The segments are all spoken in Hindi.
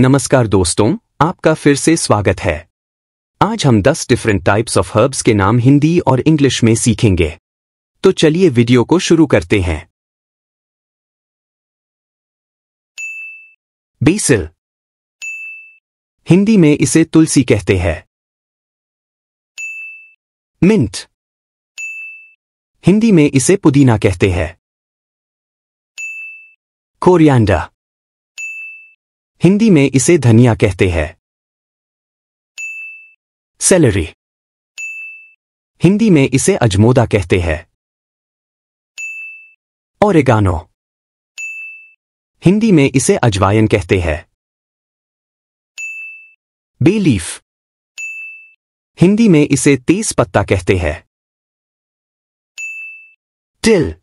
नमस्कार दोस्तों आपका फिर से स्वागत है आज हम 10 डिफरेंट टाइप्स ऑफ हर्ब्स के नाम हिंदी और इंग्लिश में सीखेंगे तो चलिए वीडियो को शुरू करते हैं बेसिल हिंदी में इसे तुलसी कहते हैं मिंट हिंदी में इसे पुदीना कहते हैं कोरियांडा हिंदी में इसे धनिया कहते हैं सेलरी हिंदी में इसे अजमोदा कहते हैं एगानो हिंदी में इसे अजवायन कहते हैं बेलीफ हिंदी में इसे तेज पत्ता कहते हैं टिल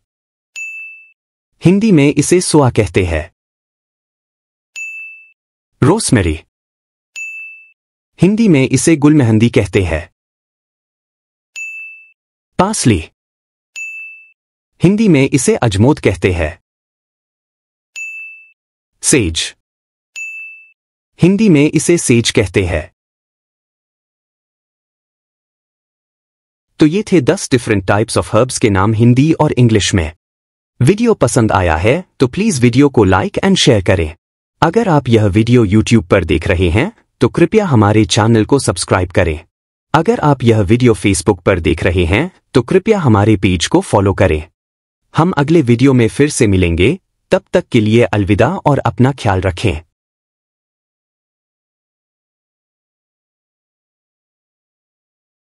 हिंदी में इसे सोआ कहते हैं रोसमेरी हिंदी में इसे गुल मेहंदी कहते हैं पासली हिंदी में इसे अजमोद कहते हैं सेज हिंदी में इसे सेज कहते हैं तो ये थे 10 डिफरेंट टाइप्स ऑफ हर्ब्स के नाम हिंदी और इंग्लिश में वीडियो पसंद आया है तो प्लीज वीडियो को लाइक एंड शेयर करें अगर आप यह वीडियो YouTube पर देख रहे हैं तो कृपया हमारे चैनल को सब्सक्राइब करें अगर आप यह वीडियो Facebook पर देख रहे हैं तो कृपया हमारे पेज को फॉलो करें हम अगले वीडियो में फिर से मिलेंगे तब तक के लिए अलविदा और अपना ख्याल रखें